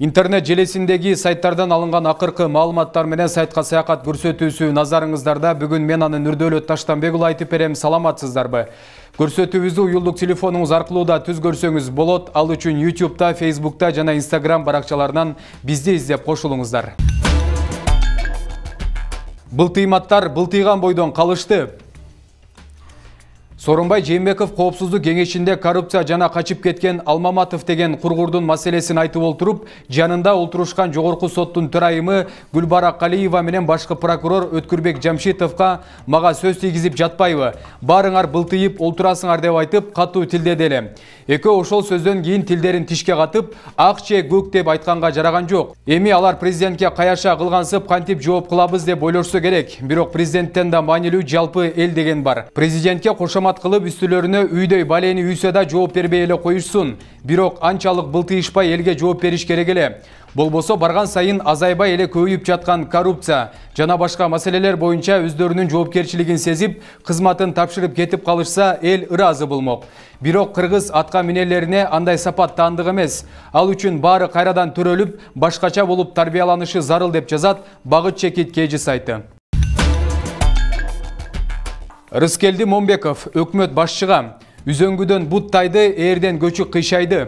Интернет желесіндегі сайттардан алынған ақырқы маалыматтар менен сайтқа саяхат көрсөтүүсү назарыңыздарда бүгін мен аны таштан бегіл айтып берем саламатсыздарбы. Көрсөтүүбүздү уюлдук ұйылдық аркылуу да түз көрсеңіз болот. Ал үчүн Facebook-та жана Instagram баракчаларынан бизди Бұл кошулуңуздар. бұл былтыйган бойдон қалышты сооронбай Жембеков коопсуздук кеңешинде коррупция жана качып кеткен алмаматов деген кургурдун маселесин айтып олтуруп жанында олтурушкан жогорку соттун төрайымы гүлбара калиева менен башкы прокурор өткүрбек жамшитовго мага сөз тийгизип жатпайбы баарыңар былтыйып олтурасыңар деп айтып катуу тилдеди эле экөө ошол сөздөн кийин тилдерин тишке катып ак же көк деп айтканга жараган жок эми алар президентке каяша кылгансып кантип жооп кылабыз деп ойлошсо керек бирок президенттен да маанилүү жалпы эл деген бар президентке кошома кызмат кылып үстүлөрүнө үйдөй балени үйсө да жооп бербей эле коюшсун бирок анчалык былтыйышпай элге жооп бериш керек эле болбосо барган сайын азайбай эле көбөйүп жаткан коррупция жана башка маселелер боюнча өздөрүнүн жоопкерчилигин сезип кызматын тапшырып кетип калышса эл ыраазы болмок бирок кыргыз атка минерлерине андай сапат таандык эмес ал үчүн баары кайрадан төрөлүп башкача болуп тарбияланышы зарыл деп жазат багыт чекит kg сайты Рыскелді Момбеков өкмөт башшыға үзөңгүдөн буттайды, ерден көчү кыйшайды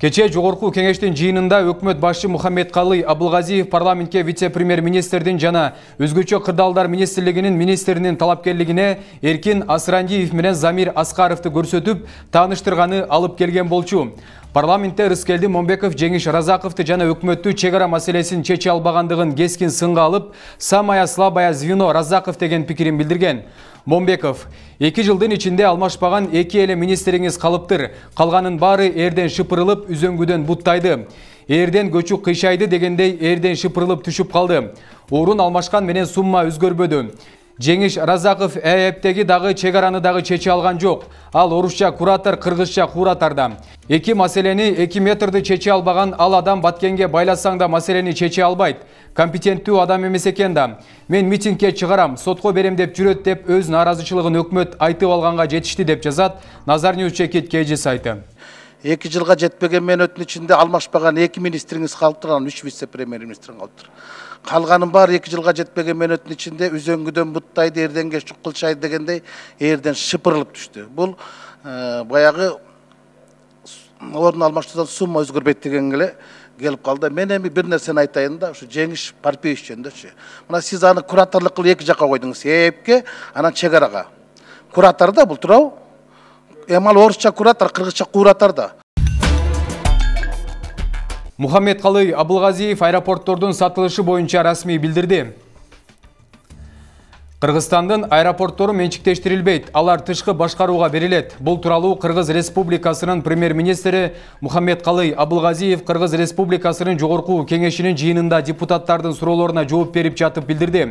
кечээ жогорку кеңештин жыйынында өкмөт башчы мухаммедкалый абылгазиев парламентке вице премьер министрдин жана өзгөчө кырдаалдар министрлигинин министринин талапкерлигине эркин асрандиев менен замир аскаровду көрсөтүп тааныштырганы алып келген болчу парламентте рыскелди момбеков жеңиш разаковду жана өкмөттү чек ара маселесин чече албагандыгын кескин сынга алып самое слабое звено разаков деген пикирин билдирген Момбеков. Екі жылдың ішінде алмашпаған екі елі министеріңіз қалыптыр. Қалғанын бары ерден шыпырылып, үзіңгіден бұттайды. Ерден көчү қишайды дегендей ерден шыпырылып түшіп қалды. Орын алмашқан менен сумма үзгөрбөді. Жеңиш Разақов Әйептегі дағы чегараны дағы чече алған жоқ. Ал орусча куратор, қырғызша кураторда. Эки маселени 2 метрді чече албаған ал адам баткенге байласаң да маселени чече албайт. Компетенттүү адам эмес экен да. Мен митингке чыгарам, сотко берем деп жүрөт деп өз нааразычылыгын өкмөт айтып алганга жетишти деп жазат Назар Ньюс Чекит KG сайты. эки жылга жетпеген мөөнөттүн ичинде алмашпаган эки министриңиз қалып тұрған, үч вице премьер министриң қалып қалғаным бар екі жылға жетпеген минуттың ішінде үзеңгіден бұттайды ерденге шұққылшайды дегендей ерден шыпырылып түшті бұл ә, баяғы орын алмаштыдан сумма өзгербейді деген эле келіп қалды мен эми бир нерсени айтайын да ушу жеңиш үшін жөнүндөчү мына сиз аны кураторлук кылып эки жака койдуңуз эпке анан чек арага куратор да бул туурабы эми ал орусча куратор кыргызча куратор да мухаммед калый абылгазиев аэропорттордун сатылышы боюнча расмий билдирди кыргызстандын аэропорттору менчиктештирилбейт алар тышкы башкарууга берилет бул тууралуу кыргыз республикасынын премьер министри мухаммед калый абылгазиев кыргыз республикасынын жогорку кеңешинин жыйынында депутаттардын суроолоруна жооп берип жатып билдирди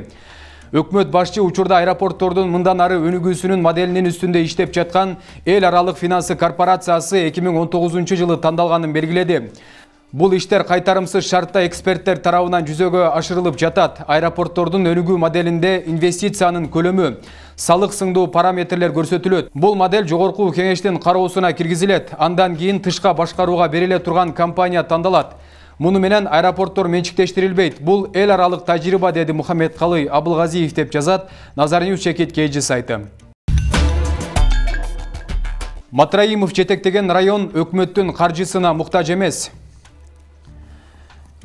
өкмөт башчы учурда аэропорттордун мындан ары өнүгүүсүнүн моделинин үстүндө иштеп жаткан эл аралык финансы корпорациясы эки миң он тогузунчу жылы тандалганын белгиледи бул иштер кайтарымсыз шартта эксперттер тарабынан жүзөгө ашырылып жатат аэропорттордун өнүгүү моделинде инвестициянын көлөмү салык сыңдуу параметрлер көрсөтүлөт бул модель жогорку кеңештин кароосуна киргизилет андан кийин тышка башкарууга бериле турган компания тандалат муну менен аэропорттор менчиктештирилбейт бул эл аралык тажрыйба деди мухаммедкалый абылгазиев деп жазат назар nьюс чекит kg сайты матраимов жетектеген район өкмөттүн каржысына муктаж эмес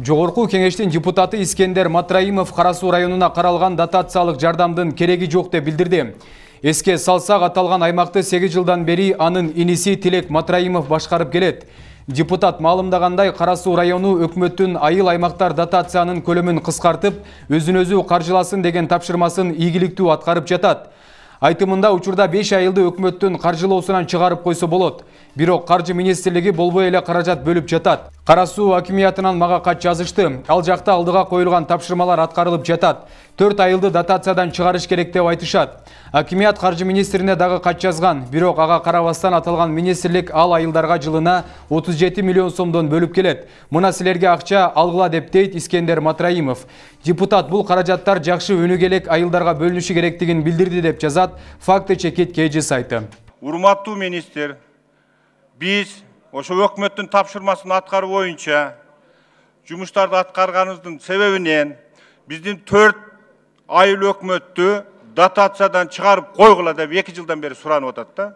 жогорку кеңештин депутаты искендер матраимов Карасу районуна каралган дотациялык жардамдын кереги жок деп билдирди эске салсак аталган аймакты 8 жылдан бери анын иниси тилек матраимов башкарып келет депутат маалымдагандай Карасу району өкмөттүн айыл аймактар дотациянын көлөмүн кыскартып өзүн өзү каржыласын деген тапшырмасын ийгиликтүү аткарып жатат айтымында учурда 5 айылды өкмөттүн каржылоосунан чыгарып койсо болот бирок каржы министрлиги болбой эле каражат бөлүп жатат кара суу акимиятынан мага кат жазышты ал жакта алдыга коюлган тапшырмалар аткарылып жатат төрт айылды дотациядан чыгарыш керек деп айтышат акимият каржы министрине дагы кат жазган бирок ага карабастан аталган министрлик ал айылдарга жылына отуз жети миллион сомдон бөлүп келет мына силерге акча алгыла деп дейт искендер матраимов депутат бул каражаттар жакшы өнүгө элек айылдарга бөлүнүшү керектигин билдирди деп жазат факты чекит kg сайты урматтуу министр Біз ошо өкмөттүн тапшырмасын аткаруу боюнча жумуштарды аткарганыбыздын себебінен біздің төрт айыл өкмөттү дотациядан чыгарып койгула деп эки жылдан бері суранып атат да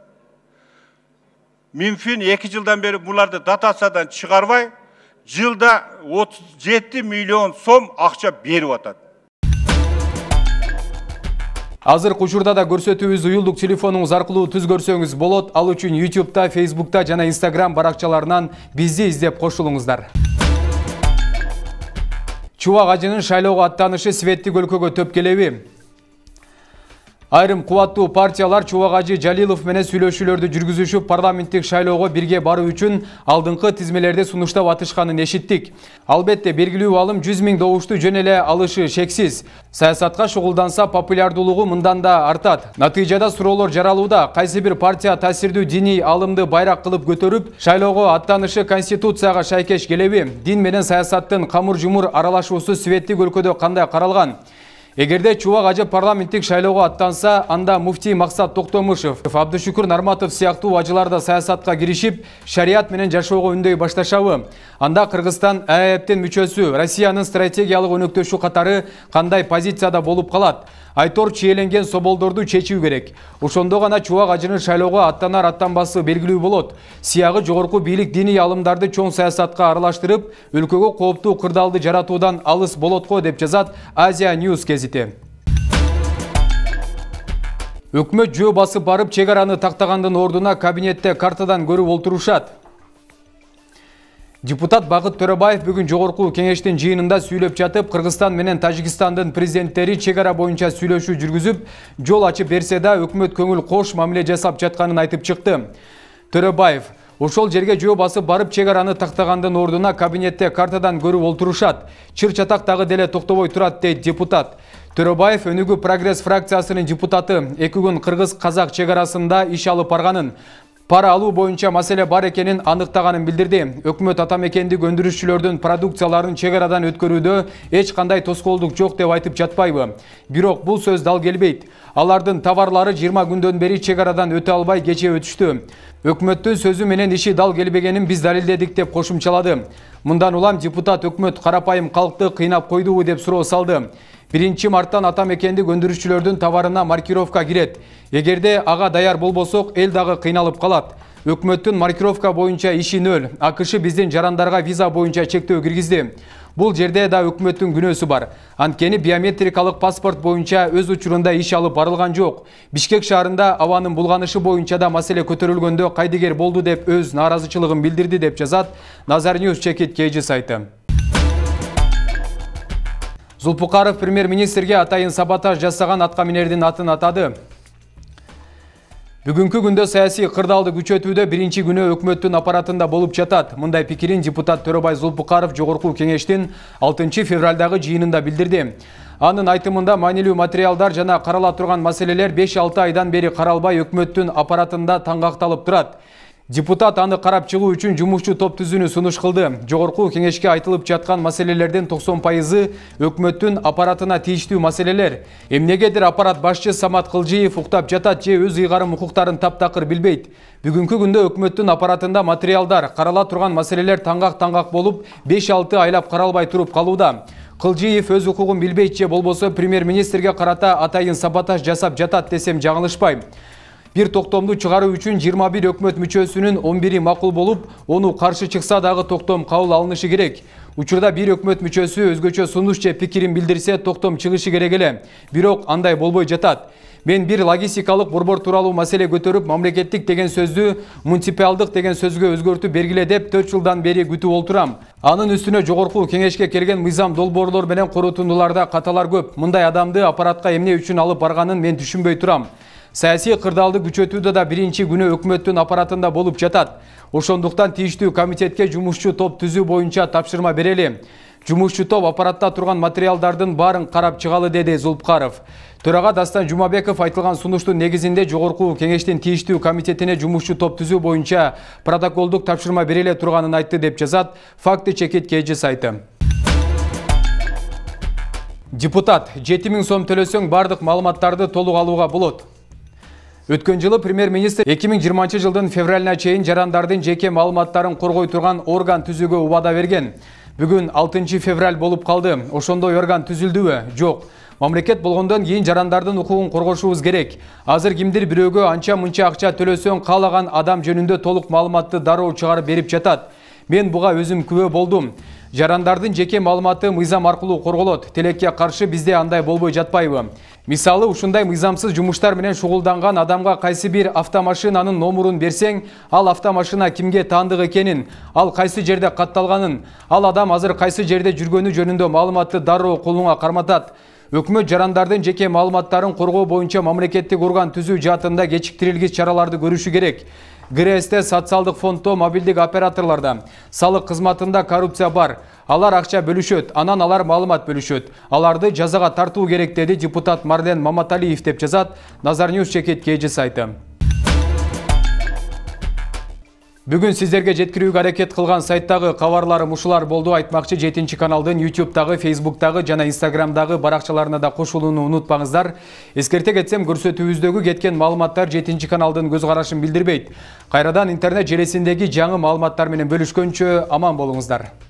минфин эки жылдан бері бұларды дотациядан чыгарбай жылда 37 жети миллион сом акча берип атат азыркы учурда да көрсөтүүбүз уюлдук телефонуңуз аркылуу түз көрсөңүз болот ал үчүн ютубта фейсбукта жана инстаграм баракчаларынан бизди издеп кошулуңуздар чубак ажынын шайлоого аттанышы светтик өлкөгө төп келеби Айрым кубаттуу партиялар Чувагажы Жалилов менен сүйлөшүүлөрдү жүргүзүшүп, парламенттик шайлоого бирге баруу үчүн алдыңкы тизмелерде сунуштап атышканын эшиттик. Албетте белгилүү алым 100 миң добушту жөн эле алышы шексиз. Саясатка шугулданса популярдуулугу мындан да артат. Натыйжада суроолор жаралууда, кайсы бир партия таасирдүү диний алымды байрак кылып көтөрүп, шайлоого аттанышы конституцияга шайкеш келеби, дин менен саясаттын камыр-жумур аралашуусу светтик өлкөдө кандай каралган? Егерде Чувак ажы парламенттік шайлауға аттанса, анда муфти Мақсат Тоқтомышев, Абдышүкір Нарматов сияқты ажыларда саясатқа керешіп, шариат менен жашоого үндөй башташабы. Анда Кыргызстан әйептен мүчөсү, Россиянын стратегиялык өнөктөшү қатары қандай позицияда болып калат. айтор чиеленген соболдорду чечүү керек ошондо гана чубак ажыны шайлоого аттанар аттанбасы белгилүү болот сыягы жогорку бийлик диний аалымдарды чоң саясатка аралаштырып өлкөгө кооптуу кырдаалды жаратуудан алыс болот го деп жазат азия ньюс гезити өкмөт жөө басып барып чек араны тактагандын ордуна кабинетте картадан көрүп олтурушат депутат багыт төрөбаев бүгүн жогорку кеңештин жыйынында сүйлөп жатып кыргызстан менен тажикистандын президенттери чек ара боюнча сүйлөшүү жүргүзүп жол ачып берсе да өкмөт көңүл кош мамиле жасап жатканын айтып чыкты төрөбаев ошол жерге жөө басып барып чек араны тактагандын ордуна кабинетте картадан көрүп олтурушат чыр чатак дагы деле токтобой турат дейт депутат төрөбаев өнүгүү прогресс фракциясынын депутаты эки күн кыргыз казак чек арасында иш алып барганын пара алуу боюнча маселе бар экенин аныктаганын билдирди өкмөт ата мекендик өндүрүшчүлөрдүн продукцияларын чек арадан өткөрүүдө эч кандай тоскоолдук жок деп айтып жатпайбы бирок бул сөз дал келбейт алардын товарлары жыйырма күндөн бери чек арадан албай кече өтүштү өкмөттүн сөзү менен иши дал келбегенин биз далилдедик деп кошумчалады мындан улам депутат өкмөт карапайым калкты кыйнап койдубу деп суроо салды биринчи марттан ата мекендик өндүрүшчүлөрдүн товарына маркировка кирет эгерде ага даяр болбосок эл дагы кыйналып калат өкмөттүн маркировка боюнча иши нөл акш биздин жарандарга виза боюнча чектөө киргизди бул жерде да өкмөттүн күнөөсү бар анткени биометрикалык паспорт боюнча өз учурунда иш алып барылган жок бишкек шаарында абанын булганышы боюнча да маселе көтөрүлгөндө кайдыгер болду деп өз нааразычылыгын билдирди деп жазат назар ньюс чекит kg сайты Зулпуқаров премьер-министрге атайын сабатаж жасаған менердің атын атады. Бүгінкі күнде саяси қырдалды күчөтүүдө бірінші күні өкмөттүн аппаратында болып жатат. Мындай пикирин депутат Төрөбай Зулпукаров жоғырқу кеңештин 6 февралдағы жиынында білдірді. Анын айтымында манилу материалдар жана қарала тұрған маселелер 5-6 айдан бери қаралбай өкмөттүн аппаратында таңғақталып тұрады. Депутат аны қарап чыгуу үчүн жумушчу топ түзүүнү сунуш кылды. Жогорку кеңешке айтылып жаткан маселелердин пайызы өкмөттүн аппаратына тийиштүү маселелер. Эмнегедир аппарат башчы Самат Кылжиев ұқтап жатат же өз ыйгарым укуктарын таптакыр билбейт. Бүгүнкү күндө өкмөттүн аппаратында материалдар, карала турган маселелер таңғақ таңгак болып 5-6 айлап қаралбай туруп калууда. Кылжиев өз укугун билбейт же болбосо премьер-министрге қарата атайын саботаж жасап жатат десем жаңылышпайм. Бир токтомду чыгаруу үчүн 21 өкмөт мүчөсүнүн 11и макул болуп, ону каршы чыкса дагы токтом кабыл алынышы керек. Учурда бир өкмөт мүчөсү өзгөчө сунуш же пикирин билдирсе, токтом чыгышы керек эле. Бирок андай болбой жатат. Мен бир логистикалык борбор тууралуу маселе көтөрүп, мамлекеттик деген сөздү муниципалдык деген сөзгө өзгөртүп бергиле деп 4 жылдан бери күтүп олтурам. Анын үстүнө жогорку кеңешке келген мыйзам долбоорлор менен корутундуларда каталар көп. Мындай адамды аппаратка эмне үчүн алып барганын мен түшүнбөй турам. саясий кырдаалды күчөтүүдө да биринчи күнү өкмөттүн аппаратында болуп жатат ошондуктан тийиштүү комитетке жумушчу топ түзүү боюнча тапшырма берели жумушчу топ аппаратта турган материалдардын баарын карап чыгалы деди зулпкаров төрага дастан жумабеков айтылган сунуштун негизинде жогорку кеңештин тийиштүү комитетине жумушчу топ түзүү боюнча протоколдук тапшырма бериле турганын айтты деп жазат факты чекит кейж сайты депутат жети миң сом төлөсөң баардык маалыматтарды толук алууга болот Өткен жылы премьер-министр 2020 жылдың февраліна чейін жарандардың жеке малыматтарын қорғой тұрған орган түзігі ұбада берген. Бүгін 6 февраль болып қалды. Ошондой орган түзілдіуі жоқ. Мамлекет болгондон кийин жарандардың укугун коргошубуз керек. Азыр кимдир біреуге анча-мынча акча төлөсөң, қалаған адам жөнүндө толық малыматты дароо чыгарып беріп жатат. Мен буга өзүм күбө болдым. Жарандардың жеке малыматы мұйзам арқылу корголот телекке қаршы бізде андай болбой жатпайбы мисалы ушундай мыйзамсыз жұмыштар менен шугулданган адамға қайсы бир автомашинанын номурын берсең ал автомашина кімге таңдығы кенін, ал қайсы жерде қатталғанын, ал адам азыр қайсы жерде жүргені жөнүндө малыматы дару қолуңа қарматат. өкмөт жарандардың жеке маалыматтарын коргоо боюнча мамлекеттик орган түзүү жаатында кечіктірілгіз чараларды көрүшү керек Гресте социалдық фондто мобилдік операторларда салық қызматында коррупция бар. Алар ақша бөлішет, анан алар малымат бөлүшөт, Аларды жазаға тартуу керек депутат Марлен Маматалиев деп жазат Ньюс чекет кейджі сайты. Бүгін сіздерге жеткіруге әрекет қылған сайттағы қаварлары мұшылар болды айтмақшы 7 каналдың YouTube-тағы, Facebook-тағы жана Instagram-дағы барақшаларына да қошылуыны ұнытпаңыздар. Ескерте кетсем, көрсөтүүбүздөгү кеткен малыматтар 7 каналдың көз карашын билдирбейт. Қайрадан интернет желесіндегі жаңы малыматтар менің бөлүшкөнчө аман болыңыздар.